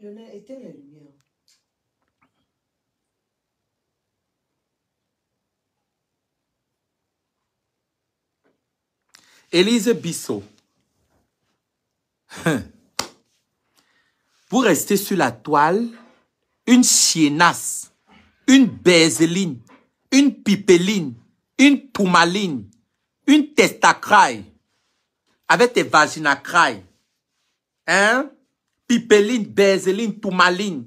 la lumière. Élise Bissot. Vous restez sur la toile, une chiennasse, une bézeline, une pipeline, une poumaline, une testacraille, avec tes vaginacrailles, hein, pipeline, bézeline, toumaline,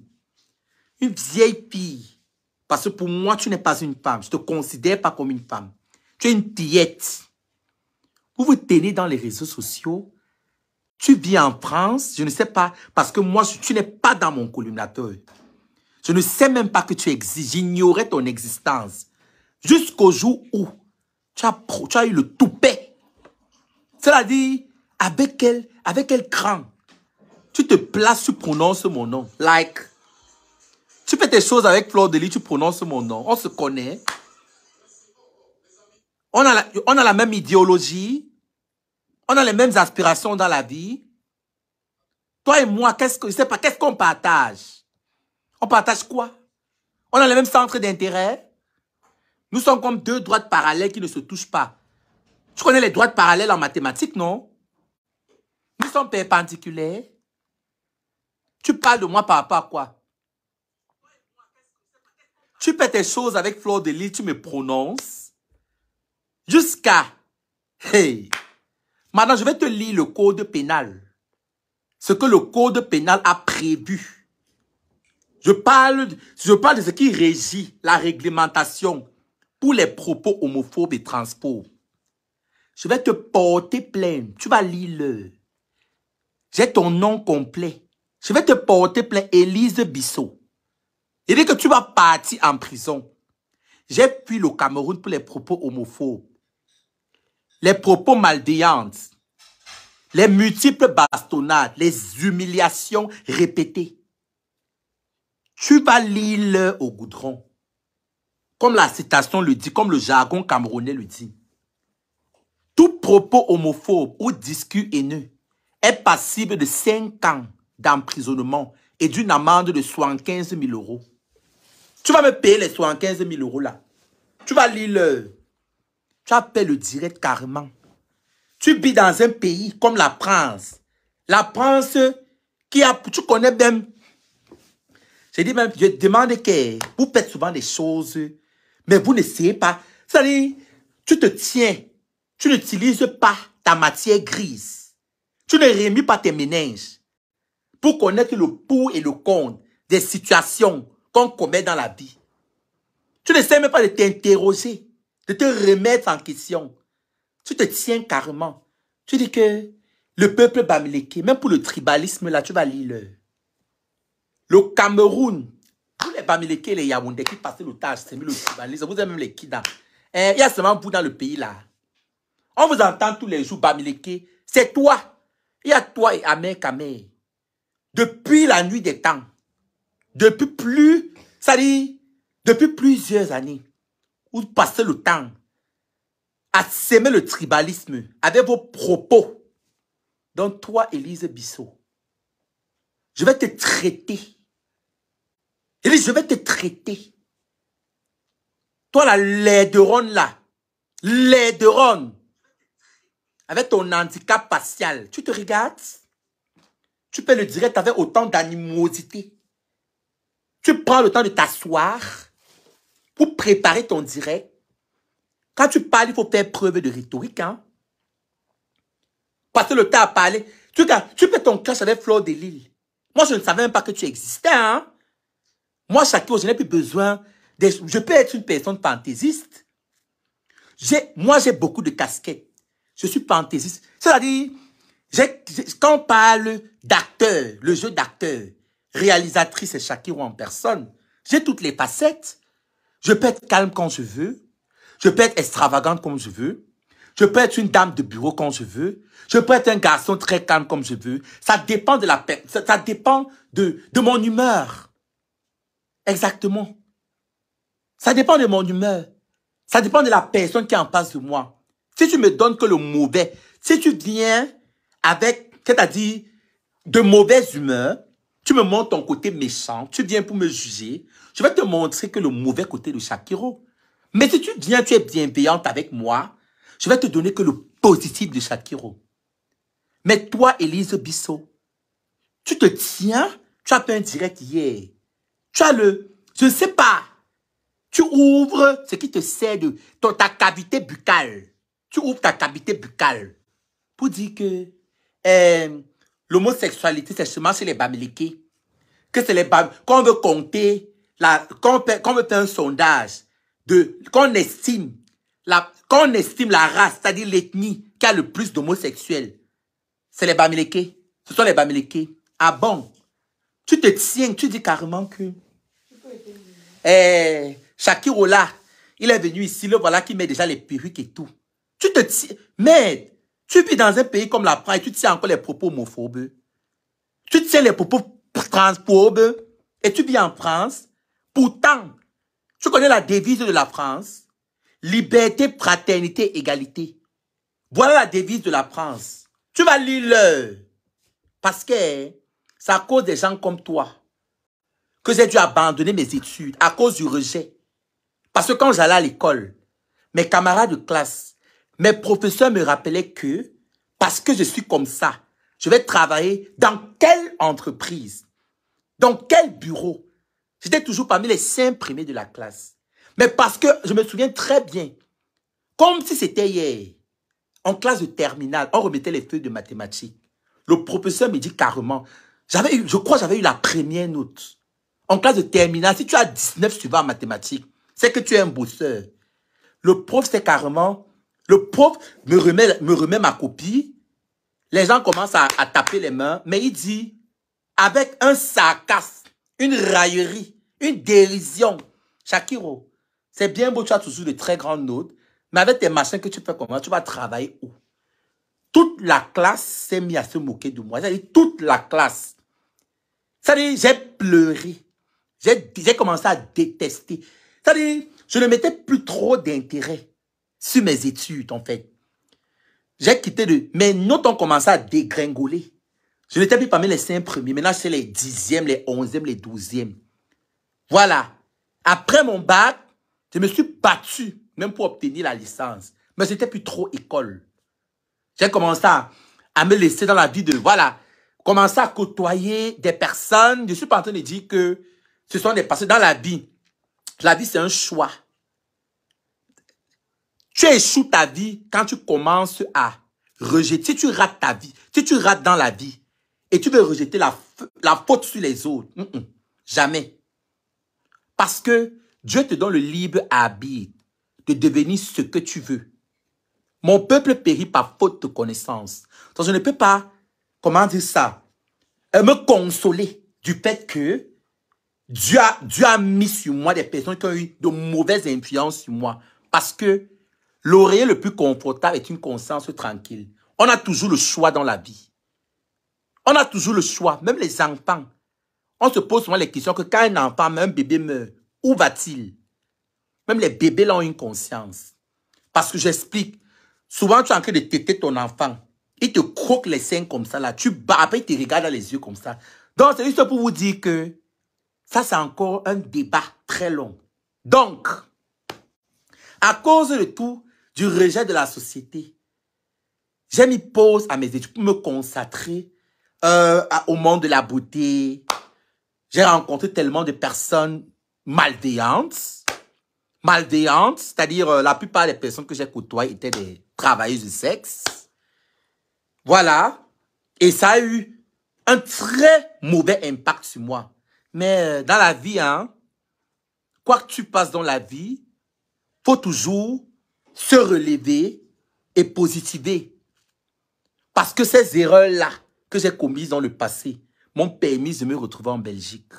une vieille fille. Parce que pour moi, tu n'es pas une femme. Je ne te considère pas comme une femme. Tu es une tiette. Vous vous tenez dans les réseaux sociaux. Tu vis en France. Je ne sais pas. Parce que moi, tu n'es pas dans mon collimateur. Je ne sais même pas que tu existes. J'ignorais ton existence. Jusqu'au jour où tu as, tu as eu le toupet cela dit, avec quel, avec quel cran tu te places, tu prononces mon nom. Like, tu fais tes choses avec Flor de tu prononces mon nom. On se connaît. On a, la, on a la même idéologie. On a les mêmes aspirations dans la vie. Toi et moi, qu'est-ce que, pas, qu'est-ce qu'on partage? On partage quoi? On a les mêmes centres d'intérêt. Nous sommes comme deux droites parallèles qui ne se touchent pas. Tu connais les droites parallèles en mathématiques, non Nous sommes perpendiculaires. Tu parles de moi par rapport à quoi Tu fais tes choses avec Flor de Lille, tu me prononces. Jusqu'à... Hey Maintenant, je vais te lire le code pénal. Ce que le code pénal a prévu. Je parle, je parle de ce qui régit la réglementation pour les propos homophobes et transphobes. Je vais te porter plein. Tu vas lire J'ai ton nom complet. Je vais te porter plein. Élise Bissot. Il dit que tu vas partir en prison. J'ai pu le Cameroun pour les propos homophobes, les propos maldéantes, les multiples bastonnades, les humiliations répétées. Tu vas lire au goudron. Comme la citation le dit, comme le jargon camerounais le dit. Tout propos homophobe ou discours haineux est passible de 5 ans d'emprisonnement et d'une amende de 75 000 euros. Tu vas me payer les 75 000 euros là. Tu vas lire le... Tu appelles le direct carrément. Tu vis dans un pays comme la France. La France qui a... Tu connais même... Je dit même, je demande que vous faites souvent des choses, mais vous n'essayez pas. cest tu te tiens tu n'utilises pas ta matière grise. Tu ne remets pas tes méninges pour connaître le pour et le contre des situations qu'on commet dans la vie. Tu ne même pas de t'interroger, de te remettre en question. Tu te tiens carrément. Tu dis que le peuple bamileke, même pour le tribalisme, là, tu vas lire le, Cameroun, tous les bamileke, et les Yaoundé qui passent l'otage, c'est le tribalisme. Vous avez même les kidans. Eh, il y a seulement vous dans le pays là. On vous entend tous les jours, Bamileke. C'est toi. Il y a toi et Amer Kamer. Depuis la nuit des temps. Depuis plus, ça dit, depuis plusieurs années. Vous passez le temps à s'aimer le tribalisme avec vos propos. Donc toi, Élise Bissot, je vais te traiter. Élise, je vais te traiter. Toi, la laideronne là, laideronne, avec ton handicap facial, tu te regardes, tu peux le dire, tu autant d'animosité. Tu prends le temps de t'asseoir pour préparer ton direct. Quand tu parles, il faut faire preuve de rhétorique. Hein? Parce le temps à parler. Tu, tu peux ton clash avec Flore de Lille. Moi, je ne savais même pas que tu existais. Hein? Moi, Shakiro, je n'ai plus besoin. je peux être une personne fantaisiste. Moi, j'ai beaucoup de casquettes. Je suis panthésiste. C'est-à-dire, quand on parle d'acteur, le jeu d'acteur, réalisatrice et ou en personne, j'ai toutes les facettes. Je peux être calme quand je veux. Je peux être extravagante comme je veux. Je peux être une dame de bureau quand je veux. Je peux être un garçon très calme comme je veux. Ça dépend de la ça dépend de, de mon humeur. Exactement. Ça dépend de mon humeur. Ça dépend de la personne qui est en face de moi. Si tu me donnes que le mauvais, si tu viens avec, c'est-à-dire, de mauvaise humeur, tu me montres ton côté méchant, tu viens pour me juger, je vais te montrer que le mauvais côté de Shakiro. Mais si tu viens, tu es bienveillante avec moi, je vais te donner que le positif de Shakiro. Mais toi, Elise Bissot, tu te tiens, tu as fait un direct hier. Tu as le, je ne sais pas, tu ouvres ce qui te sert de ta cavité buccale tu ouvres ta cavité buccale pour dire que euh, l'homosexualité, c'est seulement chez les Bamilékés. Que c'est les qu'on veut compter, la, qu'on, veut faire un sondage qu'on estime la, estime la race, c'est-à-dire l'ethnie qui a le plus d'homosexuels. C'est les Bamilékés. Ce sont les Bamilékés. Ah bon? Tu te tiens, tu dis carrément que, eh, là, il est venu ici, le voilà qui met déjà les perruques et tout. Tu te tiens... mais Tu vis dans un pays comme la France et tu tiens encore les propos homophobes. Tu tiens les propos transphobes. Et tu vis en France. Pourtant, tu connais la devise de la France. Liberté, fraternité, égalité. Voilà la devise de la France. Tu vas lire l'heure. Parce que c'est à cause des gens comme toi que j'ai dû abandonner mes études à cause du rejet. Parce que quand j'allais à l'école, mes camarades de classe mes professeurs me rappelaient que parce que je suis comme ça, je vais travailler dans quelle entreprise, dans quel bureau. J'étais toujours parmi les cinq premiers de la classe. Mais parce que je me souviens très bien, comme si c'était hier, en classe de terminale, on remettait les feuilles de mathématiques. Le professeur me dit carrément, j'avais je crois j'avais eu la première note. En classe de terminale, si tu as 19 suivants en mathématiques, c'est que tu es un bosseur. Le prof, c'est carrément, le pauvre me remet, me remet ma copie. Les gens commencent à, taper les mains. Mais il dit, avec un sarcasme, une raillerie, une dérision. Shakiro, c'est bien beau, tu as toujours de très grandes notes. Mais avec tes machins que tu fais comment, tu vas travailler où Toute la classe s'est mise à se moquer de moi. cest toute la classe. cest à j'ai pleuré. J'ai commencé à détester. Ça à je ne mettais plus trop d'intérêt sur mes études, en fait. J'ai quitté de... Mais notes ont commencé à dégringoler. Je n'étais plus parmi les cinq premiers. Maintenant, c'est les dixièmes, les onzièmes, les douzièmes. Voilà. Après mon bac, je me suis battu, même pour obtenir la licence. Mais c'était plus trop école. J'ai commencé à, me laisser dans la vie de... Voilà. Commencer à côtoyer des personnes. Je suis pas en train de dire que ce sont des personnes dans la vie. La vie, c'est un choix. Tu échoues ta vie quand tu commences à rejeter. Si tu rates ta vie, si tu rates dans la vie et tu veux rejeter la, faute sur les autres, mm, mm, jamais. Parce que Dieu te donne le libre arbitre de devenir ce que tu veux. Mon peuple périt par faute de connaissance. Donc, je ne peux pas, comment dire ça, euh, me consoler du fait que Dieu a mis sur moi des personnes qui ont eu de mauvaises influences sur moi. Parce que L'oreiller le plus confortable est une conscience tranquille. On a toujours le choix dans la vie. On a toujours le choix, même les enfants. On se pose souvent les questions que quand un enfant, même un bébé meurt, où va-t-il Même les bébés là ont une conscience. Parce que j'explique, souvent tu es en train de téter ton enfant. Il te croque les seins comme ça, là. Tu bats, après il te regarde dans les yeux comme ça. Donc, c'est juste pour vous dire que ça, c'est encore un débat très long. Donc, à cause de tout, du rejet de la société. J'ai mis pause à mes études pour me consacrer euh, au monde de la beauté. J'ai rencontré tellement de personnes malveillantes. Malveillantes, c'est-à-dire euh, la plupart des personnes que j'ai côtoyées étaient des travailleuses du sexe. Voilà. Et ça a eu un très mauvais impact sur moi. Mais euh, dans la vie, hein, quoi que tu passes dans la vie, faut toujours se relever et positiver. Parce que ces erreurs-là que j'ai commises dans le passé m'ont permis de me retrouver en Belgique.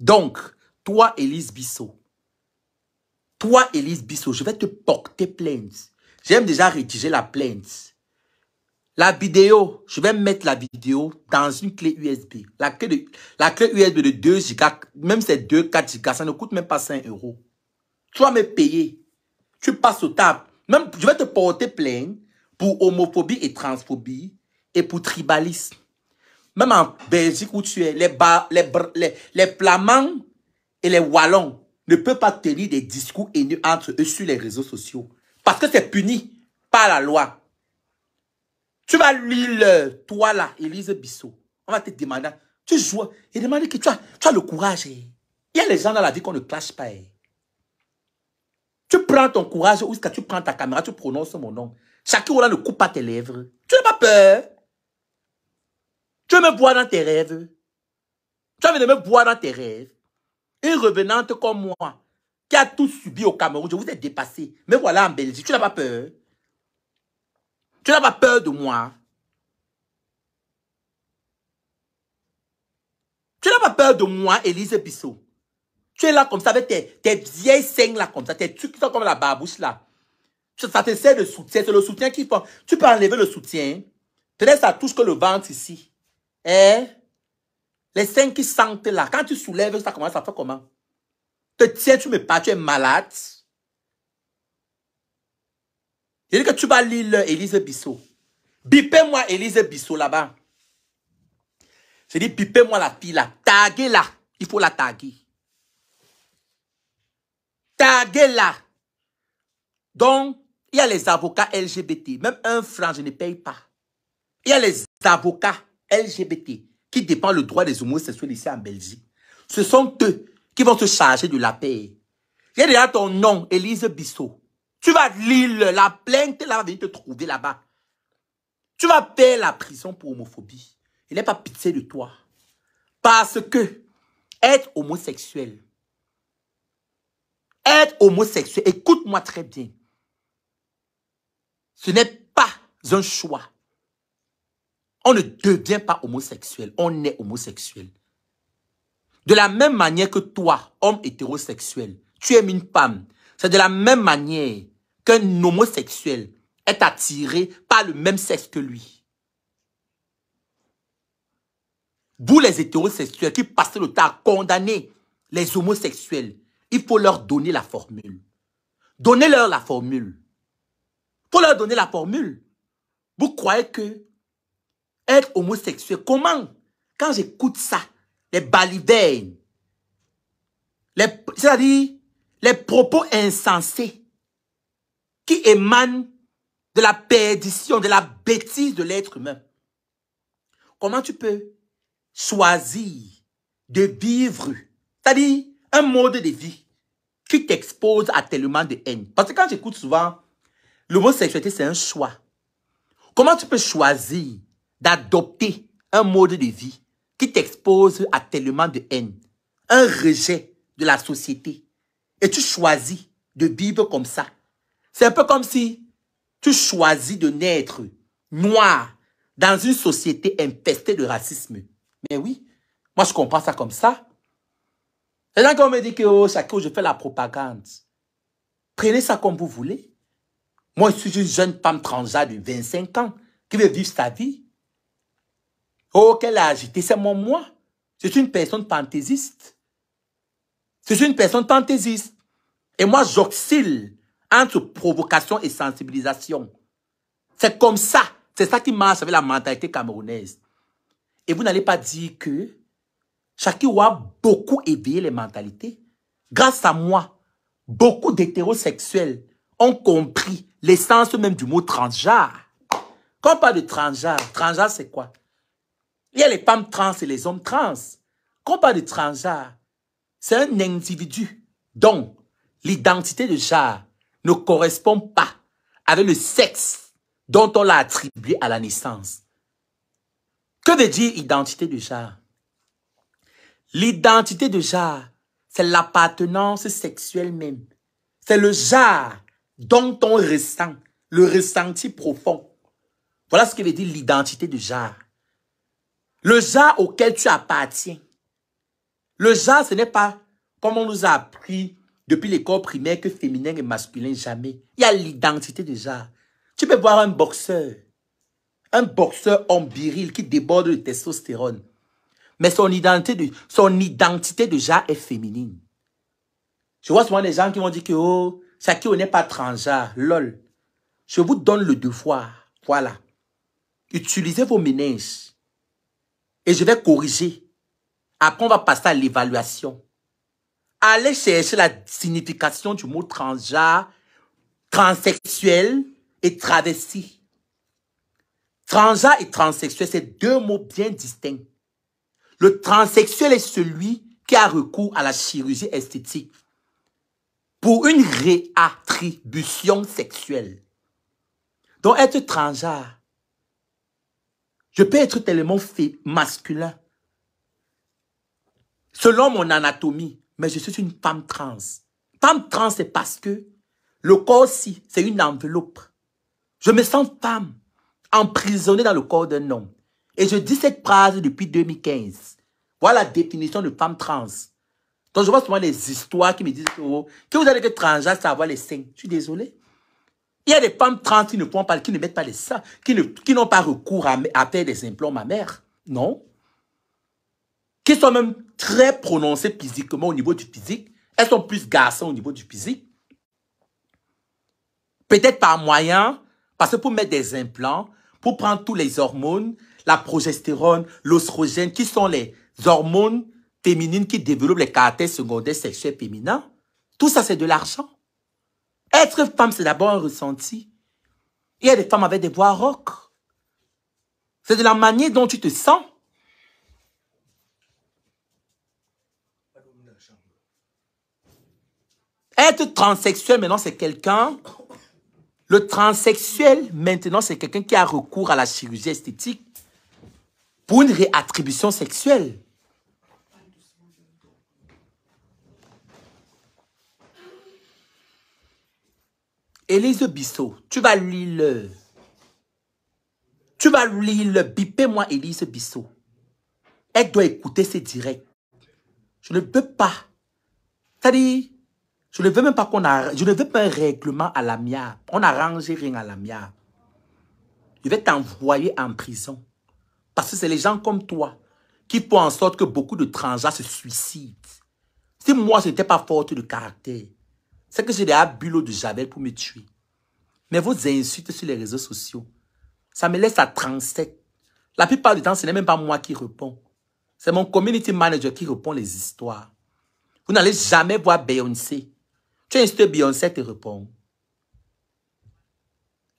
Donc, toi, Élise Bissot, toi, Elise Bissot, je vais te porter plainte. J'aime déjà rédiger la plainte. La vidéo, je vais mettre la vidéo dans une clé USB. La clé, de, la clé USB de 2 gigas, même c'est 2, 4 gigas, ça ne coûte même pas 5 euros. Tu vas me payer tu passes au table. Même, je vais te porter plainte pour homophobie et transphobie et pour tribalisme. Même en Belgique où tu es, les, les, Flamands et les Wallons ne peuvent pas tenir des discours haineux entre eux sur les réseaux sociaux. Parce que c'est puni par la loi. Tu vas lire, toi là, Élise Bissot. On va te demander. Tu joues. Et demande que tu as, le courage. Eh. Il y a les gens dans la vie qu'on ne clash pas. Eh. Tu prends ton courage ou tu prends ta caméra, tu prononces mon nom. Chacun ne coupe pas tes lèvres. Tu n'as pas peur. Tu veux me voir dans tes rêves. Tu veux me voir dans tes rêves. Une revenante comme moi, qui a tout subi au Cameroun, je vous ai dépassé. Mais voilà en Belgique, tu n'as pas peur. Tu n'as pas peur de moi. Tu n'as pas peur de moi, Elise Bissot. Tu es là comme ça avec tes, vieilles seins là comme ça, tes trucs qui sont comme la barbouche là. Ça, te sert de soutien, c'est le soutien qui faut. Tu peux enlever le soutien. Tu à ça ce que le ventre ici. Et hein? les seins qui sentent là, quand tu soulèves, ça commence à faire comment Te tiens, tu me pas, tu es malade. j'ai dit que tu vas lire Élise Bissot. Bipez-moi Elise Bissot là-bas. j'ai dit, bipez-moi la fille là. Taguez-la. Il faut la taguer. Donc, il y a les avocats LGBT. Même un franc, je ne paye pas. Il y a les avocats LGBT qui dépendent le droit des homosexuels ici en Belgique. Ce sont eux qui vont se charger de la paix. a déjà ton nom, Elise Bissot. Tu vas lire la plainte, elle va venir te trouver là-bas. Tu vas payer la prison pour homophobie. Il n'est pas pitié de toi. Parce que être homosexuel, être homosexuel, écoute-moi très bien. Ce n'est pas un choix. On ne devient pas homosexuel, on est homosexuel. De la même manière que toi, homme hétérosexuel, tu aimes une femme, c'est de la même manière qu'un homosexuel est attiré par le même sexe que lui. Vous les hétérosexuels qui passez le temps à condamner les homosexuels, il faut leur donner la formule. Donnez-leur la formule. Il faut leur donner la formule. Vous croyez que être homosexuel, comment Quand j'écoute ça, les balivernes, c'est-à-dire les propos insensés qui émanent de la perdition, de la bêtise de l'être humain. Comment tu peux choisir de vivre, c'est-à-dire un mode de vie qui t'expose à tellement de haine. Parce que quand j'écoute souvent, l'homosexualité, c'est un choix. Comment tu peux choisir d'adopter un mode de vie qui t'expose à tellement de haine, un rejet de la société, et tu choisis de vivre comme ça? C'est un peu comme si tu choisis de naître noir dans une société infestée de racisme. Mais oui, moi je comprends ça comme ça. Les gens qui ont me dit que oh, je fais la propagande. Prenez ça comme vous voulez. Moi, je suis une jeune femme transade de 25 ans qui veut vivre sa vie. Oh, qu'elle a agité, c'est mon moi. suis une personne fantaisiste. suis une personne fantaisiste. Et moi, j'oscille entre provocation et sensibilisation. C'est comme ça. C'est ça qui marche avec la mentalité camerounaise. Et vous n'allez pas dire que Chacun a beaucoup éveillé les mentalités. Grâce à moi, beaucoup d'hétérosexuels ont compris l'essence même du mot transgenre. Quand on parle de transgenre, transgenre c'est quoi Il y a les femmes trans et les hommes trans. Quand on parle de transgenre, c'est un individu dont l'identité de genre ne correspond pas avec le sexe dont on l'a attribué à la naissance. Que veut dire identité de genre L'identité de genre, c'est l'appartenance sexuelle même. C'est le genre dont on ressent, le ressenti profond. Voilà ce que veut dire l'identité de genre. Le genre auquel tu appartiens. Le genre, ce n'est pas comme on nous a appris depuis l'école primaire que féminin et masculin, jamais. Il y a l'identité de genre. Tu peux voir un boxeur, un boxeur en qui déborde de testostérone. Mais son identité de, son identité déjà est féminine. Je vois souvent des gens qui vont dire que, oh, qui n'est pas transgenre, lol. Je vous donne le devoir. Voilà. Utilisez vos ménages Et je vais corriger. Après, on va passer à l'évaluation. Allez chercher la signification du mot transgenre, transsexuel et travesti. Transgenre et transsexuel, c'est deux mots bien distincts. Le transsexuel est celui qui a recours à la chirurgie esthétique pour une réattribution sexuelle. Donc être transgenre, je peux être tellement masculin selon mon anatomie, mais je suis une femme trans. Femme trans, c'est parce que le corps aussi, c'est une enveloppe. Je me sens femme, emprisonnée dans le corps d'un homme. Et je dis cette phrase depuis 2015. Voilà la définition de femme trans. Donc, je vois souvent les histoires qui me disent que oh, vous allez être trans, ça va les seins. Je suis désolé. Il y a des femmes trans qui ne font pas, qui ne mettent pas les seins, qui n'ont pas recours à, faire des implants ma mère. Non. Qui sont même très prononcées physiquement au niveau du physique. Elles sont plus garçons au niveau du physique. Peut-être par moyen, parce que pour mettre des implants, pour prendre tous les hormones, la progestérone, l'ostrogène, qui sont les hormones féminines qui développent les caractères secondaires sexuels féminins. Tout ça, c'est de l'argent. Être femme, c'est d'abord un ressenti. Il y a des femmes avec des voix rock. C'est de la manière dont tu te sens. Être transsexuel, maintenant, c'est quelqu'un... Le transsexuel, maintenant, c'est quelqu'un qui a recours à la chirurgie esthétique pour une réattribution sexuelle. Élise Bissot, tu vas lire Tu vas lire le... Bipez-moi Élise Bissot. Elle doit écouter ses directs. Je ne peux pas. cest je ne veux même pas qu'on a... Je ne veux pas un règlement à la mienne. On n'arrange rien à la mienne. Je vais t'envoyer en prison. Parce que c'est les gens comme toi qui font en sorte que beaucoup de transats se suicident. Si moi, je n'étais pas forte de caractère, c'est que j'ai des l'eau de javel pour me tuer. Mais vos insultes sur les réseaux sociaux, ça me laisse à 37. La plupart du temps, ce n'est même pas moi qui réponds. C'est mon community manager qui répond les histoires. Vous n'allez jamais voir Beyoncé. Tu insultes Beyoncé, te répond.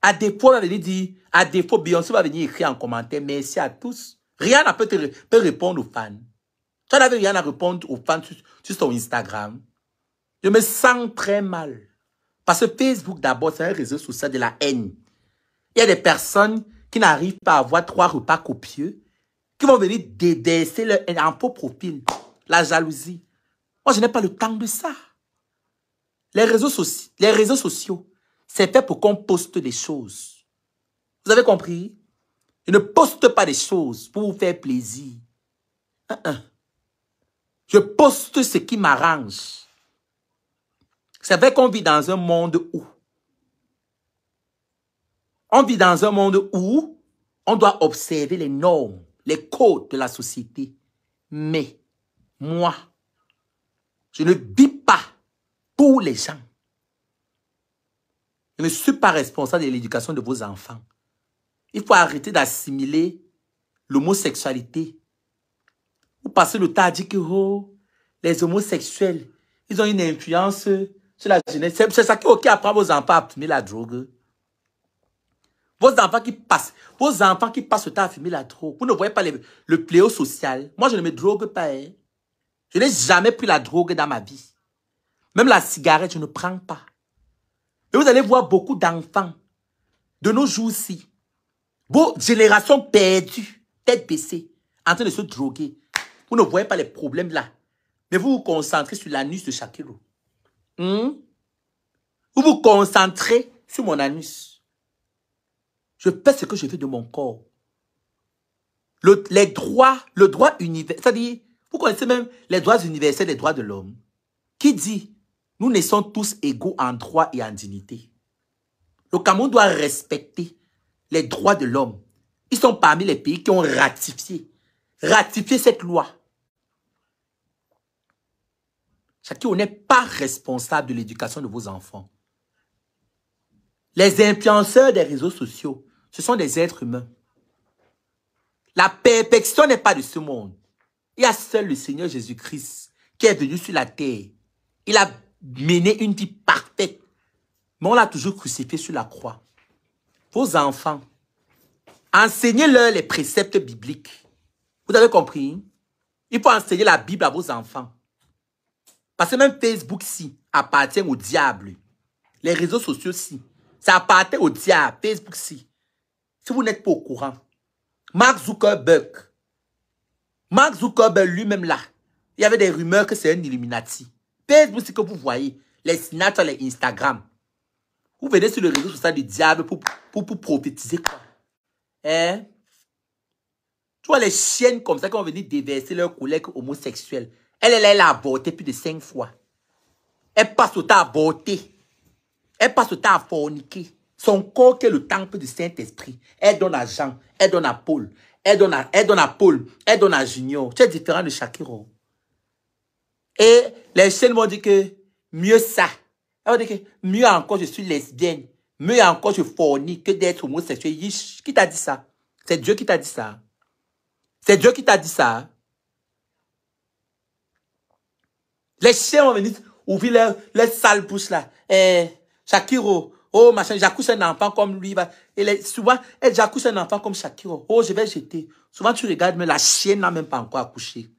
À défaut, on va venir dire, à défaut, Beyoncé va venir écrire en commentaire merci à tous. Rien peut, te, peut répondre aux fans. Tu n'avais rien à répondre aux fans sur, sur Instagram. Je me sens très mal. Parce que Facebook, d'abord, c'est un réseau social de la haine. Il y a des personnes qui n'arrivent pas à avoir trois repas copieux, qui vont venir dédaisser leur en faux profil, la jalousie. Moi, je n'ai pas le temps de ça. Les réseaux, sociaux. les réseaux sociaux, c'est fait pour qu'on poste des choses. Vous avez compris Je ne poste pas des choses pour vous faire plaisir. Hein, hein. Je poste ce qui m'arrange. C'est fait qu'on vit dans un monde où on vit dans un monde où on doit observer les normes, les codes de la société. Mais moi, je ne vis pas pour les gens. Je ne suis pas responsable de l'éducation de vos enfants. Il faut arrêter d'assimiler l'homosexualité. Vous passez le temps à dire que oh, les homosexuels, ils ont une influence sur la jeunesse. C'est ça qui okay, apprend vos enfants à fumer la drogue. Vos enfants qui passent, vos enfants qui passent le temps à fumer la drogue. Vous ne voyez pas le pléau social. Moi, je ne me drogue pas. Hein. Je n'ai jamais pris la drogue dans ma vie. Même la cigarette, je ne prends pas. Et vous allez voir beaucoup d'enfants de nos jours-ci, vos générations perdues, tête baissée, en train de se droguer. Vous ne voyez pas les problèmes là. Mais vous vous concentrez sur l'anus de Shakiro. Hmm? Vous vous concentrez sur mon anus. Je fais ce que je veux de mon corps. les droits, le droit universel, c'est-à-dire, vous connaissez même les droits universels, les droits de l'homme, qui dit nous naissons tous égaux en droit et en dignité. Le Cameroun doit respecter les droits de l'homme. Ils sont parmi les pays qui ont ratifié, ratifié cette loi. Chacun n'est pas responsable de l'éducation de vos enfants. Les influenceurs des réseaux sociaux, ce sont des êtres humains. La perfection n'est pas de ce monde. Il y a seul le Seigneur Jésus-Christ qui est venu sur la terre. Il a mener une vie parfaite. Mais on l'a toujours crucifié sur la croix. Vos enfants, enseignez-leur les préceptes bibliques. Vous avez compris hein? Il faut enseigner la Bible à vos enfants. Parce que même Facebook, si, appartient au diable. Les réseaux sociaux, si. Ça appartient au diable. Facebook, si. Si vous n'êtes pas au courant. Mark Zuckerberg. Mark Zuckerberg lui-même là. Il y avait des rumeurs que c'est un Illuminati. Facebook, ce que vous voyez, les Snapchat, les Instagram. Vous venez sur le réseau social du diable pour, pour, prophétiser quoi. Hein? Tu vois les chiennes comme ça qui ont venu déverser leurs collègues homosexuels. Elle, elle, elle a avorté plus de cinq fois. Elle passe temps à avorter. Elle passe temps à forniquer. Son corps qui est le temple du Saint-Esprit. Elle donne à Jean. Elle donne à Paul. Elle donne à, elle Paul. Elle donne à Junior. Tu es différent de Shakira et les chaînes m'ont dit que mieux ça. Elles m'ont dit que mieux encore je suis lesbienne. Mieux encore je fournis que d'être homosexuel. Qui t'a dit ça? C'est Dieu qui t'a dit ça. C'est Dieu qui t'a dit ça. Les chiens m'ont venir ouvrir leur, leur sale bouche là. Eh, Shakiro, oh machin, j'accouche un enfant comme lui. va. Et les, souvent, eh, j'accouche un enfant comme Shakiro. Oh, je vais jeter. Souvent, tu regardes, mais la chienne n'a même pas encore accouché.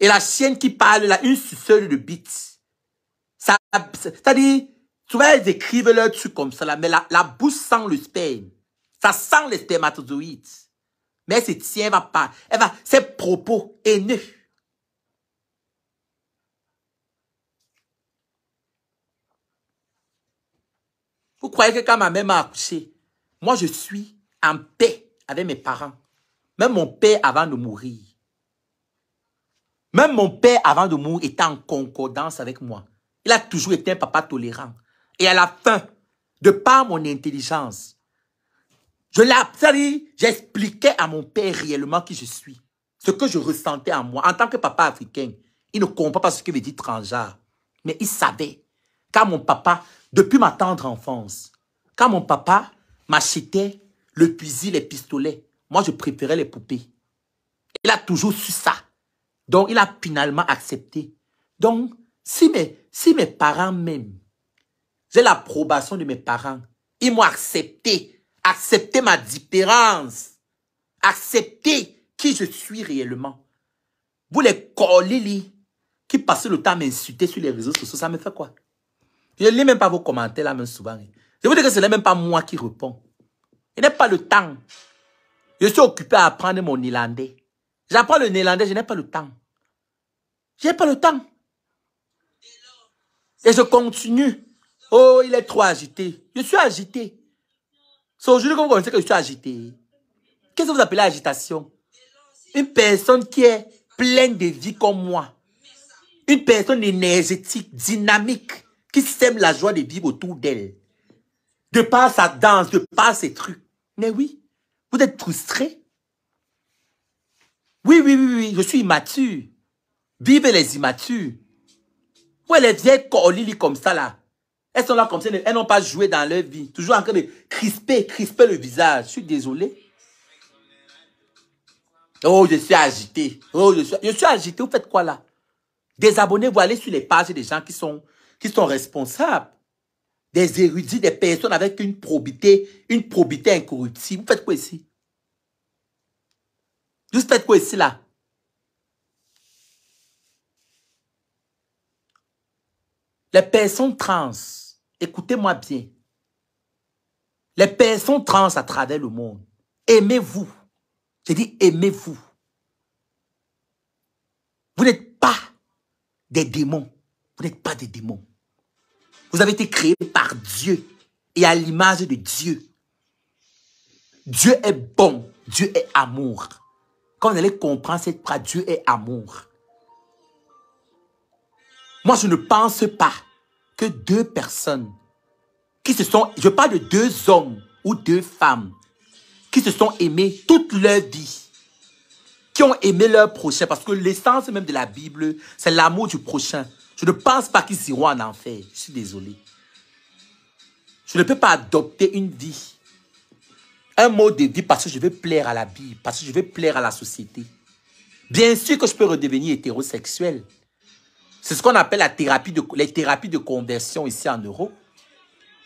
Et la chienne qui parle là, une seule de bits. Ça, dire tu vois, elles écrivent leurs trucs comme ça mais la, la bouche sent le sperme. Ça sent les spermatozoïdes. Mais elle se elle va pas. Elle va, ses propos haineux. Vous croyez que quand ma mère m'a accouché, moi je suis en paix avec mes parents. Même mon père avant de mourir. Même mon père, avant de mourir, était en concordance avec moi. Il a toujours été un papa tolérant. Et à la fin, de par mon intelligence, je l'ai, j'expliquais à mon père réellement qui je suis, ce que je ressentais en moi. En tant que papa africain, il ne comprend pas ce que veut dire transgenre. Mais il savait. Quand mon papa, depuis ma tendre enfance, quand mon papa m'achetait le fusil, les pistolets, moi je préférais les poupées. Il a toujours su ça. Donc, il a finalement accepté. Donc, si mes, si mes parents même, j'ai l'approbation de mes parents, ils m'ont accepté, accepté ma différence, accepté qui je suis réellement. Vous les collez, qui passent le temps à m'insulter sur les réseaux sociaux, ça me fait quoi? Je ne lis même pas vos commentaires là, même souvent. Hein. Je vous dis que ce n'est même pas moi qui réponds. Il n'est pas le temps. Je suis occupé à apprendre mon irlandais. J'apprends le néerlandais, je n'ai pas le temps. Je n'ai pas le temps. Et je continue. Oh, il est trop agité. Je suis agité. C'est aujourd'hui que vous connaissez que je suis agité. Qu'est-ce que vous appelez agitation Une personne qui est pleine de vie comme moi. Une personne énergétique, dynamique, qui sème la joie de vivre autour d'elle. De par sa danse, de par ses trucs. Mais oui, vous êtes frustré. Oui, oui, oui, oui, je suis immature. Vive les immatures. Ouais, les vieilles comme ça là. Elles sont là comme ça, elles n'ont pas joué dans leur vie. Toujours en train de crisper, crisper le visage. Je suis désolé. Oh, je suis agité. Oh, je suis, je agité. Vous faites quoi là? Des abonnés, vous allez sur les pages des gens qui sont, qui sont responsables. Des érudits, des personnes avec une probité, une probité incorruptible. Vous faites quoi ici? Juste faites quoi ici, là Les personnes trans, écoutez-moi bien. Les personnes trans à travers le monde, aimez-vous. J'ai dit aimez Vous, vous n'êtes pas des démons. Vous n'êtes pas des démons. Vous avez été créés par Dieu et à l'image de Dieu. Dieu est bon. Dieu est amour. Quand vous allez comprendre cette phrase, Dieu est amour. Moi, je ne pense pas que deux personnes qui se sont, je parle de deux hommes ou deux femmes qui se sont aimés toute leur vie, qui ont aimé leur prochain, parce que l'essence même de la Bible, c'est l'amour du prochain. Je ne pense pas qu'ils iront en enfer. Je suis désolé. Je ne peux pas adopter une vie un mode de vie parce que je veux plaire à la vie, parce que je veux plaire à la société. Bien sûr que je peux redevenir hétérosexuel. C'est ce qu'on appelle la thérapie de, les thérapies de conversion ici en Europe.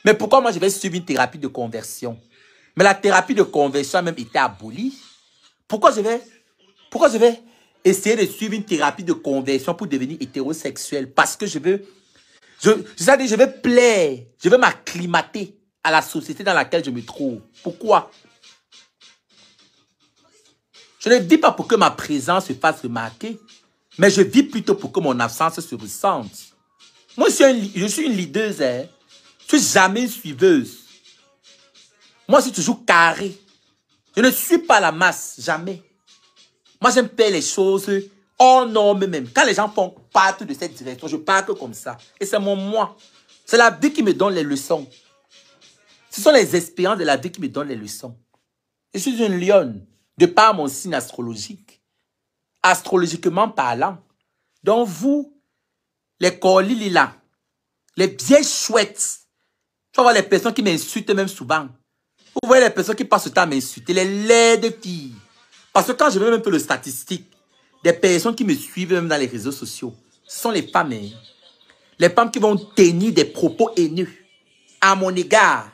Mais pourquoi moi je vais suivre une thérapie de conversion Mais la thérapie de conversion a même été abolie. Pourquoi je vais, pourquoi je vais essayer de suivre une thérapie de conversion pour devenir hétérosexuel Parce que je veux, je, je veux plaire, je veux m'acclimater à la société dans laquelle je me trouve. Pourquoi Je ne vis pas pour que ma présence se fasse remarquer, mais je vis plutôt pour que mon absence se ressente. Moi, je suis, une leader, hein. je ne suis jamais une suiveuse. Moi, je suis toujours carré. Je ne suis pas la masse, jamais. Moi, j'aime faire les choses en norme même. Quand les gens font partout de cette direction, je parle comme ça. Et c'est mon moi. C'est la vie qui me donne les leçons. Ce sont les expériences de la vie qui me donnent les leçons. Je suis une lionne, de par mon signe astrologique, astrologiquement parlant. Donc vous, les là les bien chouettes, tu vas voir les personnes qui m'insultent même souvent. Vous voyez les personnes qui passent le temps à m'insulter, les laides filles. Parce que quand je veux un peu le statistique, des personnes qui me suivent même dans les réseaux sociaux, ce sont les femmes. Hein. Les femmes qui vont tenir des propos haineux à mon égard.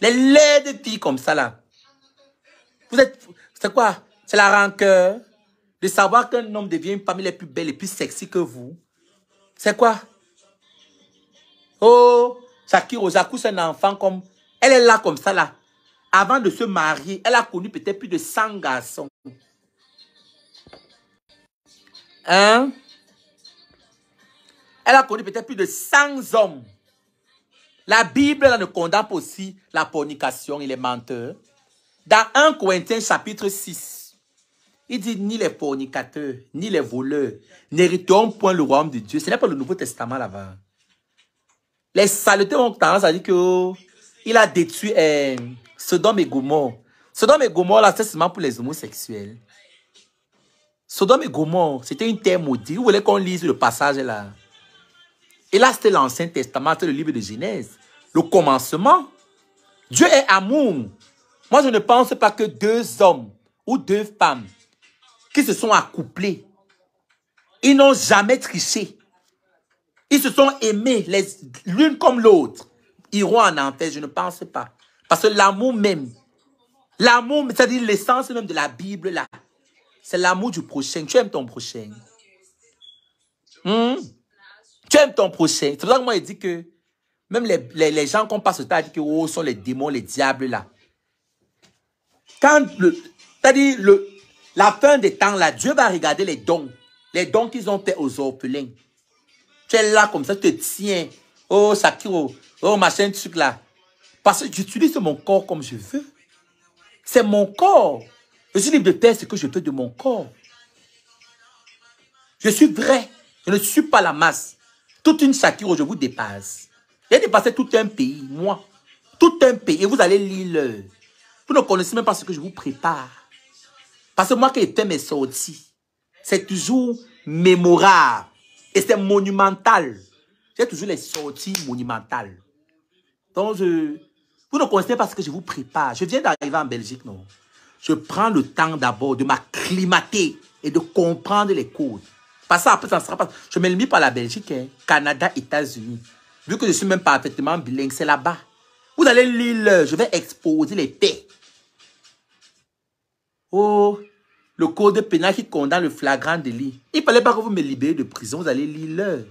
Les de filles comme ça là. Vous êtes... C'est quoi C'est la rancœur de savoir qu'un homme devient une parmi les plus belles et plus sexy que vous. C'est quoi Oh, Shakira c'est un enfant comme... Elle est là comme ça là. Avant de se marier, elle a connu peut-être plus de 100 garçons. Hein Elle a connu peut-être plus de 100 hommes la Bible là, ne condamne pas aussi la fornication et les menteurs. Dans 1 Corinthiens chapitre 6, il dit ni les fornicateurs, ni les voleurs n'hériteront point le royaume de Dieu. Ce n'est pas le Nouveau Testament là-bas. Les saletés ont tendance à dire qu'il oh, a détruit euh, Sodome et Gomorre. Sodome et Gomorre, là, c'est seulement pour les homosexuels. Sodome et Gomorre, c'était une terre maudite. Vous voulez qu'on lise le passage là? Et là, c'était l'Ancien Testament, c'est le livre de Genèse. Le commencement. Dieu est amour. Moi, je ne pense pas que deux hommes ou deux femmes qui se sont accouplés, ils n'ont jamais triché. Ils se sont aimés l'une comme l'autre. Iront en enfer, je ne pense pas. Parce que l'amour même, l'amour, c'est-à-dire l'essence même de la Bible, là, c'est l'amour du prochain. Tu aimes ton prochain. Hmm. Tu aimes ton prochain. C'est pour ça que moi, je dis que même les, les, les gens qu'on passe le temps ils que oh, sont les démons, les diables là. Quand le, c'est-à-dire le, la fin des temps là, Dieu va regarder les dons, les dons qu'ils ont fait aux orphelins. Tu es là comme ça, tu te tiens. Oh, Sakiro, oh, machin, truc là. Parce que j'utilise mon corps comme je veux. C'est mon corps. Je suis libre de faire ce que je veux de mon corps. Je suis vrai. Je ne suis pas la masse. Toute une Shakiro, je vous dépasse. J'ai dépassé tout un pays, moi. Tout un pays. Et vous allez lire. Vous ne connaissez même pas ce que je vous prépare. Parce que moi, quand j'ai mes sorties. c'est toujours mémorable. Et c'est monumental. J'ai toujours les sorties monumentales. Donc, vous ne connaissez pas ce que je vous prépare. Je viens d'arriver en Belgique, non. Je prends le temps d'abord de m'acclimater et de comprendre les codes. Parce que après, ça ne sera pas. Je mis par la Belgique, hein. Canada, États-Unis. Vu que je suis même parfaitement bilingue, c'est là-bas. Vous allez lire, je vais exposer les faits. Oh, le code pénal qui condamne le flagrant délit. Il ne fallait pas que vous me libérez de prison, vous allez lire l'heure.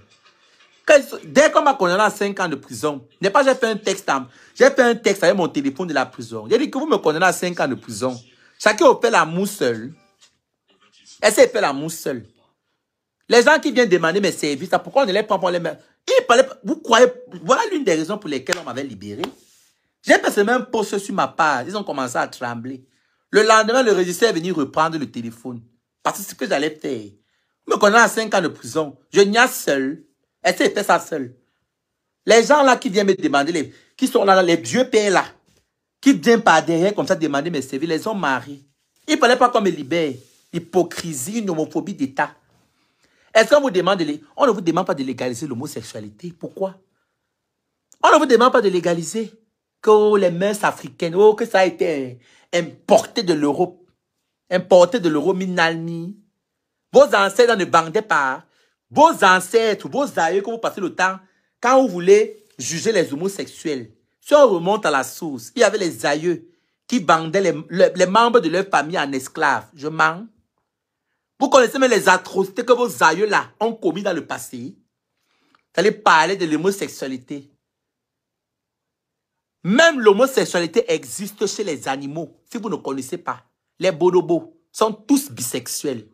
Dès qu'on m'a condamné à 5 ans de prison, n'est pas j'ai fait un texte, j'ai fait un texte avec mon téléphone de la prison. J'ai dit que vous me condamnez à 5 ans de prison. Chacun opère la mousse seul. Essayez de faire la mousse seul. Les gens qui viennent demander mes services, pourquoi on ne les prend pas les mains Ils parlaient, vous croyez, voilà l'une des raisons pour lesquelles on m'avait libéré. J'ai passé même post sur ma page, ils ont commencé à trembler. Le lendemain, le régisseur est venu reprendre le téléphone. Parce que ce que j'allais faire. me connais à 5 ans de prison. Je n'y a seul. Elle s'est fait ça seule. Les gens là qui viennent me demander, les, qui sont là, les vieux pères là, qui viennent par derrière comme ça demander mes services, les ont mariés. Ils ne parlaient pas qu'on me libère. Hypocrisie, une homophobie d'État. Est-ce qu'on vous demande On ne vous demande pas de légaliser l'homosexualité. Pourquoi On ne vous demande pas de légaliser que les mœurs africaines, oh, que ça a été importé de l'Europe, importé de l'Europe minalmi. Vos ancêtres ne vendaient pas. Vos ancêtres, vos aïeux que vous passez le temps, quand vous voulez juger les homosexuels, si on remonte à la source, il y avait les aïeux qui vendaient les, les membres de leur famille en esclaves. Je mens. Vous connaissez même les atrocités que vos aïeux là ont commis dans le passé. Vous allez parler de l'homosexualité. Même l'homosexualité existe chez les animaux, si vous ne connaissez pas. Les bonobos sont tous bisexuels.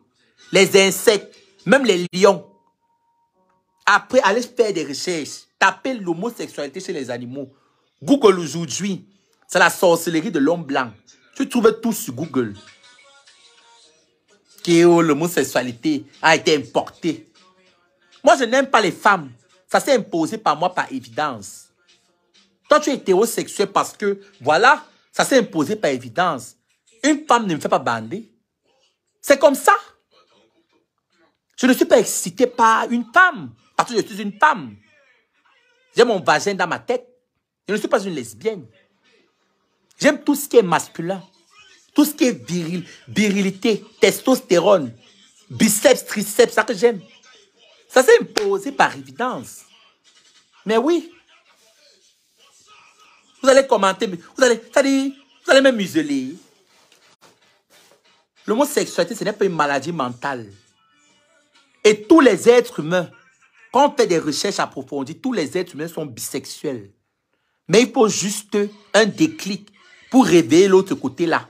Les insectes, même les lions. Après, allez faire des recherches. Tapez l'homosexualité chez les animaux. Google aujourd'hui, c'est la sorcellerie de l'homme blanc. Tu trouves tout sur Google que oh, l'homosexualité a été importée. Moi, je n'aime pas les femmes. Ça s'est imposé par moi par évidence. Toi, tu es hétérosexuel parce que, voilà, ça s'est imposé par évidence. Une femme ne me fait pas bander. C'est comme ça. Je ne suis pas excité par une femme. Parce que je suis une femme. J'ai mon vagin dans ma tête. Je ne suis pas une lesbienne. J'aime tout ce qui est masculin. Tout ce qui est viril, virilité, testostérone, biceps, triceps, ça que j'aime. Ça s'est imposé par évidence. Mais oui. Vous allez commenter, vous allez, ça vous même museler. Le mot ce n'est pas une maladie mentale. Et tous les êtres humains, quand on fait des recherches approfondies, tous les êtres humains sont bisexuels. Mais il faut juste un déclic pour réveiller l'autre côté là.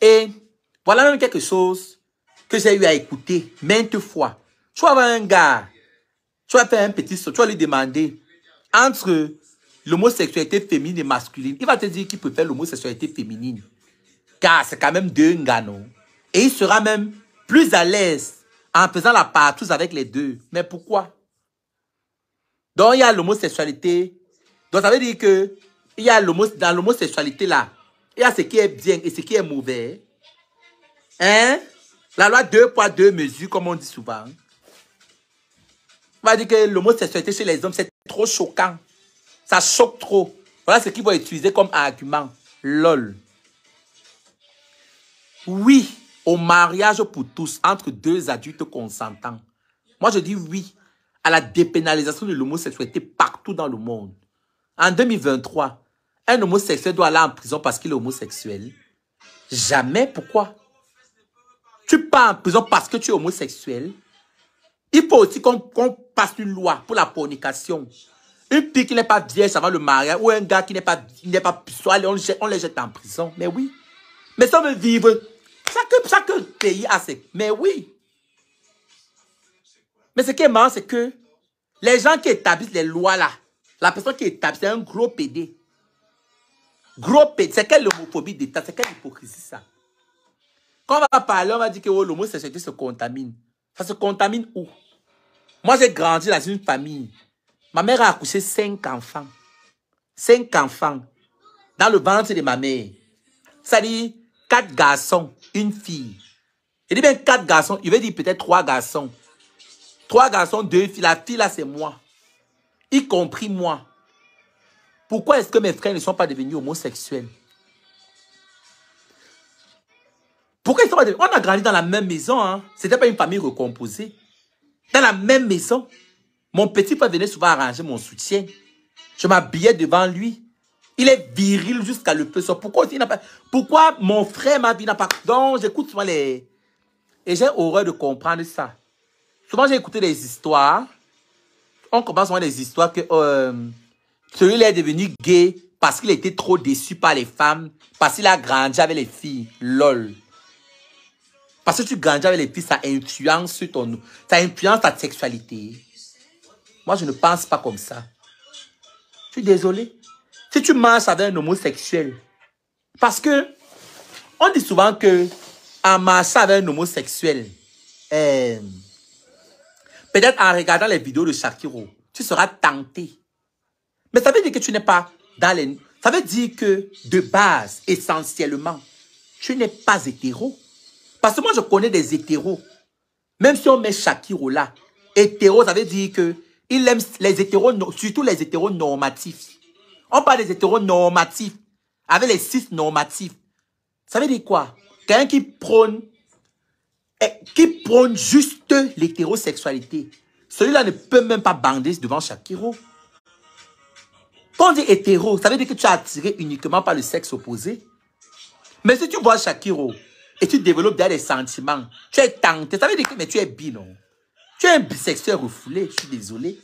Et voilà même quelque chose que j'ai eu à écouter maintes fois. Tu vas un gars, tu vas faire un petit tu vas lui demander entre l'homosexualité féminine et masculine. Il va te dire qu'il peut préfère l'homosexualité féminine. Car c'est quand même deux gars, non Et il sera même plus à l'aise en faisant la partouze avec les deux. Mais pourquoi? Donc, il y a l'homosexualité. Donc, ça veut dire que il y a dans l'homosexualité là, il y a ce qui est bien et ce qui est mauvais. Hein? La loi deux poids, deux mesures, comme on dit souvent. On va dire que l'homosexualité chez les hommes, c'est trop choquant. Ça choque trop. Voilà ce qu'ils vont utiliser comme argument. LOL. Oui, au mariage pour tous, entre deux adultes consentants. Moi, je dis oui à la dépénalisation de l'homosexualité partout dans le monde. En 2023, un homosexuel doit aller en prison parce qu'il est homosexuel. Jamais. Pourquoi Tu pars en prison parce que tu es homosexuel. Il faut aussi qu'on passe une loi pour la fornication. Une fille qui n'est pas vierge avant le mariage ou un gars qui n'est pas n'est pas soit on, les jette en prison. Mais oui. Mais ça veut vivre. Chaque, chaque pays a ses... Mais oui. Mais ce qui est marrant, c'est que les gens qui établissent les lois là, la personne qui établit, c'est un gros PD. Gros pète, C'est quelle homophobie d'État C'est quelle hypocrisie ça Quand on va parler, on va dire que oh, l'homosexualité se contamine. Ça se contamine où Moi, j'ai grandi dans une famille. Ma mère a accouché cinq enfants. Cinq enfants. Dans le ventre de ma mère. Ça dit quatre garçons, une fille. Il dit bien quatre garçons. Il veut dire peut-être trois garçons. Trois garçons, deux filles. La fille, là, c'est moi. Y compris moi. Pourquoi est-ce que mes frères ne sont pas devenus homosexuels Pourquoi ils sont pas devenus... On a grandi dans la même maison. Hein? Ce n'était pas une famille recomposée. Dans la même maison. Mon petit frère venait souvent arranger mon soutien. Je m'habillais devant lui. Il est viril jusqu'à le peu. Pourquoi, Pourquoi mon frère, ma dit... n'a pas... Donc, j'écoute souvent les... Et j'ai horreur de comprendre ça. Souvent, j'ai écouté des histoires. On commence souvent des histoires que... Euh, celui-là est devenu gay parce qu'il était trop déçu par les femmes, parce qu'il a grandi avec les filles. LOL. Parce que tu grandis avec les filles, ça influence ton, ça influence ta sexualité. Moi, je ne pense pas comme ça. Je suis désolé. Si tu marches avec un homosexuel, parce que on dit souvent que en marchant avec un homosexuel, euh, peut-être en regardant les vidéos de Shakiro, tu seras tenté mais ça veut dire que tu n'es pas dans les... Ça veut dire que, de base, essentiellement, tu n'es pas hétéro. Parce que moi, je connais des hétéros. Même si on met Shakiro là, hétéro, ça veut dire que il aime les hétéros, surtout les hétéros normatifs. On parle des hétéros normatifs, avec les six normatifs. Ça veut dire quoi Quelqu'un qui prône, eh, qui prône juste l'hétérosexualité. Celui-là ne peut même pas bander devant Shakiro. Quand on dit hétéro, ça veut dire que tu es attiré uniquement par le sexe opposé. Mais si tu vois Shakiro et tu développes des sentiments, tu es tenté, ça veut dire que mais tu es bi, non Tu es un bisexuel refoulé, je suis désolé.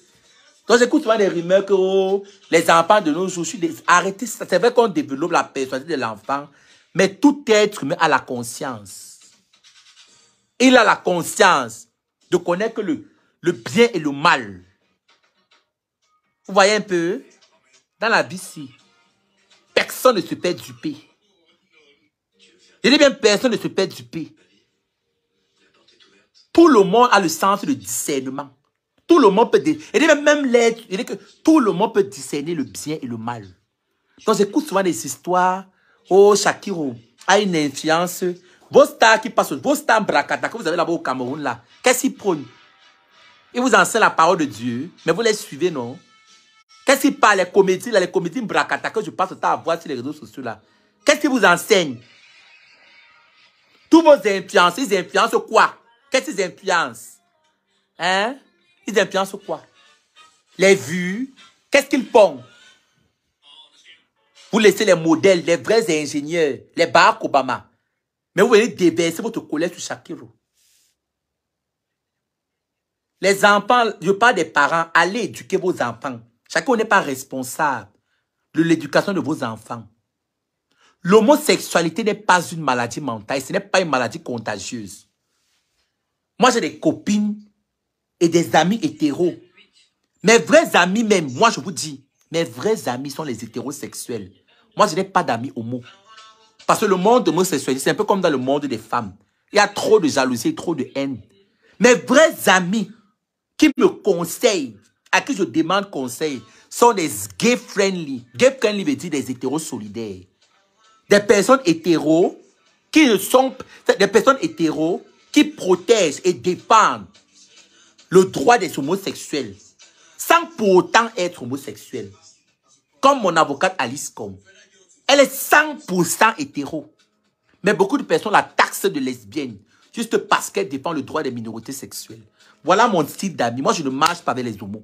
Donc j'écoute souvent des rumeurs que oh, les enfants de nos jours, je suis des... ça. C'est vrai qu'on développe la personnalité de l'enfant, mais tout être humain a la conscience. Il a la conscience de connaître le, le bien et le mal. Vous voyez un peu dans la vie si personne ne se perd du P. Je dis bien, personne ne se perd du P. Tout le monde a le sens de discernement. Tout le monde peut... Et même l'être... que tout le monde peut discerner le bien et le mal. Donc, j'écoute souvent des histoires. Oh, Shakiro a une influence. Vos stars qui passent... Vos stars bracata que vous avez là-bas au Cameroun, là. Qu'est-ce qu'ils prônent Ils vous enseignent la parole de Dieu, mais vous les suivez, non quest ce qu'ils parle les comédies, les comédies bracata que je passe le temps à voir sur les réseaux sociaux là Qu'est-ce qu'ils vous enseignent Tous vos influences, ils influencent quoi Qu'est-ce qu'ils influencent Hein Ils influencent quoi Les vues Qu'est-ce qu'ils font Vous laissez les modèles, les vrais ingénieurs, les Barack Obama. Mais vous venez déverser votre colère sur Shakiro. Les enfants, je parle des parents, allez éduquer vos enfants. Chacun n'est pas responsable de l'éducation de vos enfants. L'homosexualité n'est pas une maladie mentale, ce n'est pas une maladie contagieuse. Moi, j'ai des copines et des amis hétéros. Mes vrais amis même, moi je vous dis, mes vrais amis sont les hétérosexuels. Moi, je n'ai pas d'amis homo. Parce que le monde homosexuel, c'est un peu comme dans le monde des femmes. Il y a trop de jalousie, trop de haine. Mes vrais amis qui me conseillent, à qui je demande conseil sont des gay friendly. Gay friendly veut dire des hétéros solidaires. Des personnes hétéros qui sont des personnes hétéros qui protègent et défendent le droit des homosexuels sans pour autant être homosexuel. Comme mon avocate Alice Combe. Elle est 100% hétéro. Mais beaucoup de personnes la taxent de lesbienne juste parce qu'elle défend le droit des minorités sexuelles. Voilà mon style d'amis. Moi, je ne marche pas avec les homos.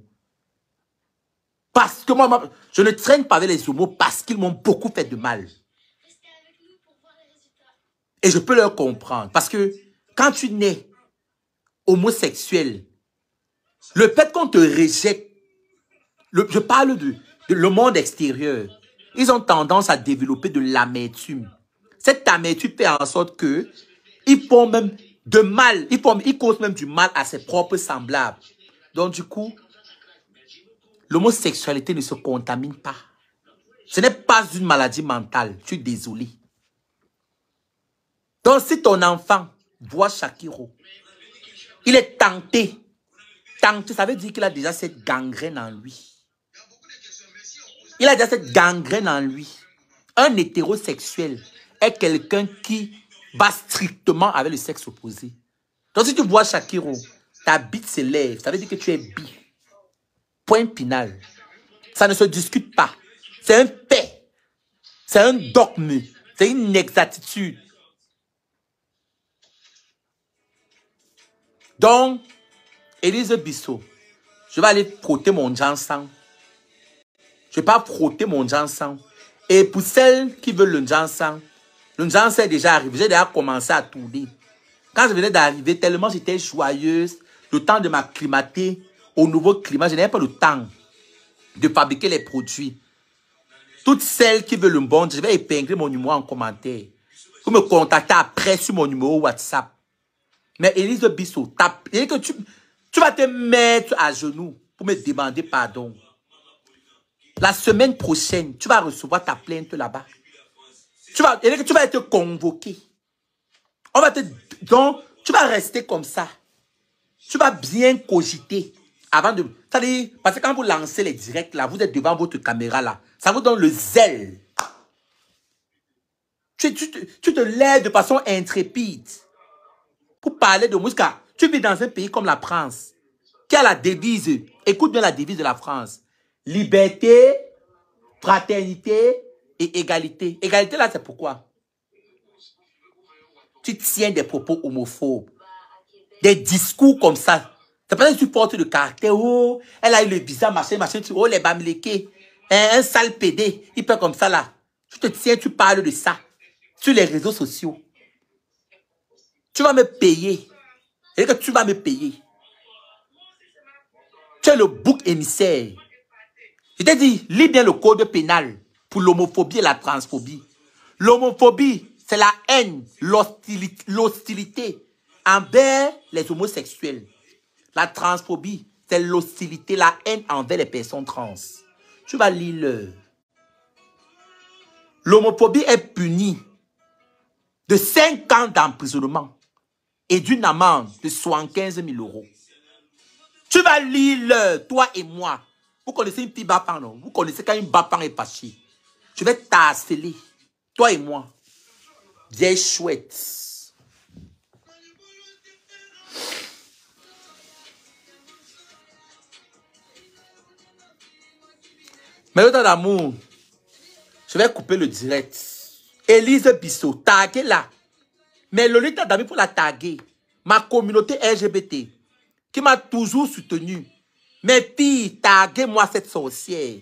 Parce que moi, je ne traîne pas avec les homos parce qu'ils m'ont beaucoup fait de mal. Et je peux leur comprendre. Parce que quand tu nais homosexuel, le fait qu'on te rejette, je parle de, le monde extérieur, ils ont tendance à développer de l'amertume. Cette amertume fait en sorte que ils font même de mal, ils, font, ils causent même du mal à ses propres semblables. Donc du coup, l'homosexualité ne se contamine pas. Ce n'est pas une maladie mentale. Je suis désolé. Donc, si ton enfant voit Shakiro, il est tenté. Tenté, ça veut dire qu'il a déjà cette gangrène en lui. Il a déjà cette gangrène en lui. Un hétérosexuel est quelqu'un qui va strictement avec le sexe opposé. Donc, si tu vois Shakiro, ta bite s'élève, ça veut dire que tu es bi. Point final. Ça ne se discute pas. C'est un fait, C'est un dogme. C'est une exactitude. Donc, Élise Bissot, je vais aller frotter mon Jansan. Je vais pas frotter mon Jansan. Et pour celles qui veulent le Jansan, le Jansan est déjà arrivé. J'ai déjà commencé à tourner. Quand je venais d'arriver, tellement j'étais joyeuse, le temps de m'acclimater, au nouveau climat, je n'ai pas le temps de fabriquer les produits. Toutes celles qui veulent le monde je vais épingler mon numéro en commentaire. Vous me contactez après sur mon numéro WhatsApp. Mais Élise Bissot, que tu, tu vas te mettre à genoux pour me demander pardon. La semaine prochaine, tu vas recevoir ta plainte là-bas. Tu vas, tu vas être convoqué. On va te, donc, tu vas rester comme ça. Tu vas bien cogiter. Avant de... cest à parce que quand vous lancez les directs là, vous êtes devant votre caméra là. Ça vous donne le zèle. Tu, tu, tu te lèves de façon intrépide. Pour parler de Mouska, tu vis dans un pays comme la France, qui a la devise, écoute bien la devise de la France, liberté, fraternité et égalité. Égalité là, c'est pourquoi Tu tiens des propos homophobes, des discours comme ça, c'est pas tu supporte de caractère. Oh, elle a eu le visa, machin, machin. Oh, les bamléqués. Hein, un, sale PD. Il peut comme ça, là. Tu te tiens, tu parles de ça. Sur les réseaux sociaux. Tu vas me payer. Et que tu vas me payer. Tu es le bouc émissaire. Je t'ai dit, lis bien le code pénal pour l'homophobie et la transphobie. L'homophobie, c'est la haine, l'hostilité envers les homosexuels. La transphobie, c'est l'hostilité, la haine envers les personnes trans. Tu vas lire L'homophobie est punie de 5 ans d'emprisonnement et d'une amende de 75 000 euros. Tu vas lire toi et moi. Vous connaissez une petite Bapan, non Vous connaissez quand une Bapan est passée Tu vas t'asseler, toi et moi. Bien chouette. Mais temps d'amour, je vais couper le direct. Elise Bissot, taguez là. Mais Lolita Dami pour la taguer. Ma communauté LGBT, qui m'a toujours soutenu. Mais filles, taguez-moi cette sorcière.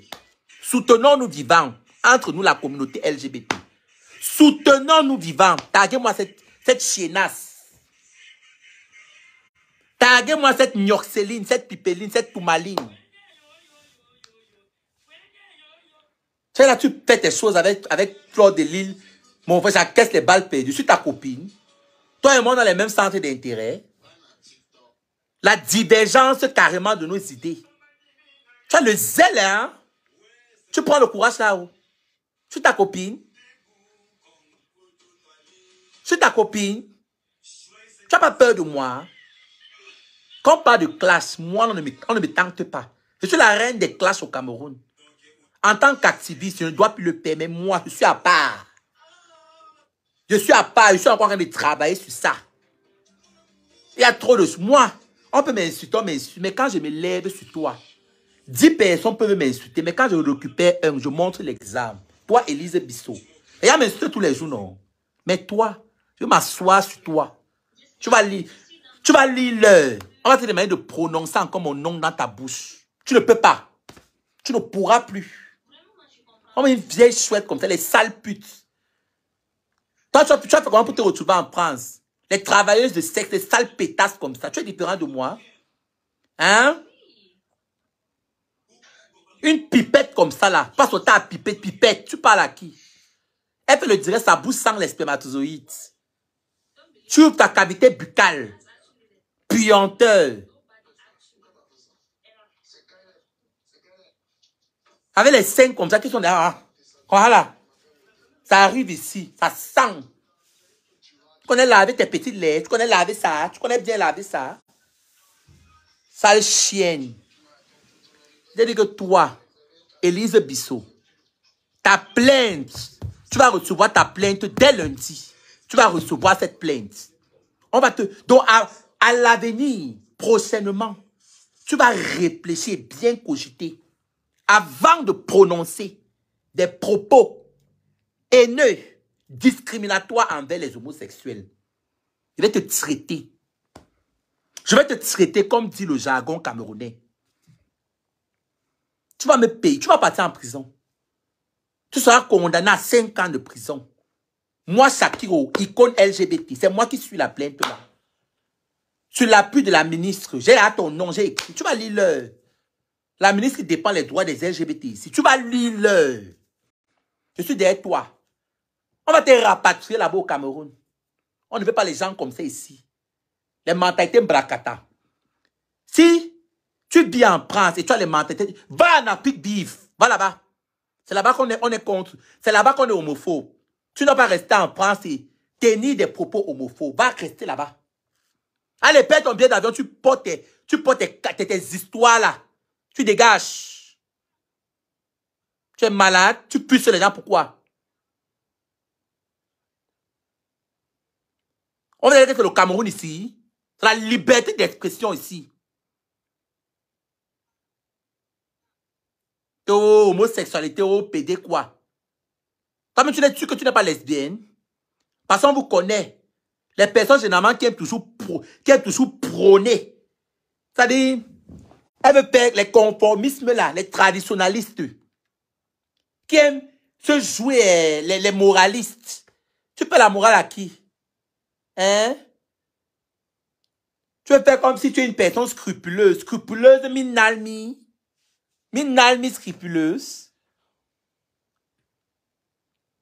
Soutenons-nous vivants, entre nous la communauté LGBT. Soutenons-nous vivants. Taguez-moi cette, cette chienasse. Taguez-moi cette Nyorceline, cette Pipeline, cette Toumaline. Tu là, tu fais tes choses avec, avec Claude de Lille. Mon frère, ça caisse les balles perdues. suis ta copine, toi et moi, a les mêmes centres d'intérêt. La divergence carrément de nos idées. Tu as le zèle, hein? Tu prends le courage là-haut. suis ta copine. suis ta copine. Tu n'as pas peur de moi. Quand on parle de classe, moi, on ne me tente pas. Je suis la reine des classes au Cameroun. En tant qu'activiste, je ne dois plus le permettre. Moi, je suis à part. Je suis à part. Je suis encore en train de travailler sur ça. Il y a trop de... Moi, on peut m'insulter, mais quand je me lève sur toi, dix personnes peuvent m'insulter, mais quand je récupère un, je montre l'examen. Toi, Élise Bissot. Et elle m'insulte tous les jours, non. Mais toi, je vais sur toi. Tu vas lire. Tu vas lire l'heure. On va te demander de prononcer encore mon nom dans ta bouche. Tu ne peux pas. Tu ne pourras plus. Comme une vieille chouette comme ça, les sales putes. Toi, tu as, fait comment pour te retrouver en France Les travailleuses de sexe, les sales pétasses comme ça. Tu es différent de moi Hein Une pipette comme ça là. Passe au temps à pipette, pipette. Tu parles à qui Elle fait le direct, ça bouge sans les spermatozoïdes. Tu ouvres ta cavité buccale. Puanteur. Avec les cinq comme ça qui sont derrière. Hein. Voilà. Ça arrive ici. Ça sent. Tu connais laver tes petites lèvres. Tu connais laver ça. Tu connais bien laver ça. Sale chienne. Je dit que toi, Elise Bissot, ta plainte, tu vas recevoir ta plainte dès lundi. Tu vas recevoir cette plainte. On va te. Donc, à, à l'avenir, prochainement, tu vas réfléchir, bien cogiter avant de prononcer des propos haineux, discriminatoires envers les homosexuels, je vais te traiter. Je vais te traiter comme dit le jargon camerounais. Tu vas me payer, tu vas partir en prison. Tu seras condamné à 5 ans de prison. Moi, Sakiro, icône LGBT, c'est moi qui suis la plainte là. Sur l'appui de la ministre, j'ai à ton nom, j'ai écrit. Tu vas lire le... La ministre qui défend les droits des LGBT ici. Tu vas lire Je suis derrière toi. On va te rapatrier là-bas au Cameroun. On ne veut pas les gens comme ça ici. Les mentalités bracata. Si tu vis en France et tu as les mentalités, va en Afrique vive. Va là-bas. C'est là-bas qu'on est, on est contre. C'est là-bas qu'on est homophobe. Tu n'as pas rester en France et tenir des propos homophobes. Va rester là-bas. Allez, perds ton billet d'avion, tu portes, tu tes histoires là. Tu dégages. Tu es malade, tu sur les gens. Pourquoi On va dire que le Cameroun ici, c'est la liberté d'expression ici. Oh, homosexualité, oh, PD, quoi. Comme tu n'es sûr que tu n'es pas lesbienne, parce qu'on vous connaît. Les personnes, généralement, qui aiment toujours, qui aiment toujours prôner. C'est-à-dire, elle veut perdre les conformismes là, les traditionalistes, qui aiment se jouer euh, les, moralistes. Tu peux la morale à qui Hein Tu veux faire comme si tu es une personne scrupuleuse. Scrupuleuse, minalmi. Minalmi scrupuleuse.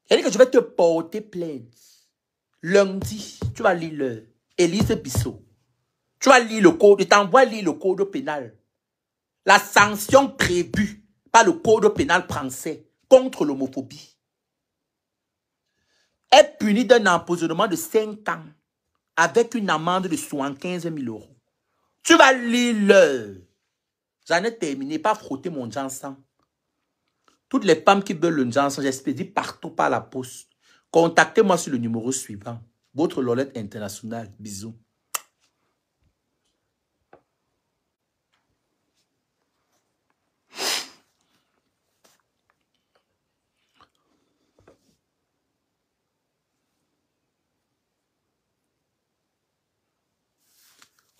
Elle dit que je vais te porter plainte. Lundi, tu vas lire Elise Bissot. Tu vas lire le code, t'envoies lire le code pénal la sanction prévue par le code pénal français contre l'homophobie est punie d'un empoisonnement de 5 ans avec une amende de 75 000 euros. Tu vas lire J'en ai terminé, pas frotter mon Jansan. Toutes les femmes qui veulent le Jansan, j'expédie partout par la poste. Contactez-moi sur le numéro suivant. Votre Lolette Internationale. Bisous.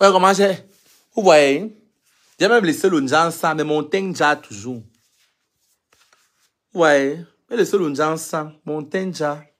Wè koman jè? Wè, jè mè blise loun jan san, mè moun tenja toujou. Wè, blise loun jan san, moun tenja toujou.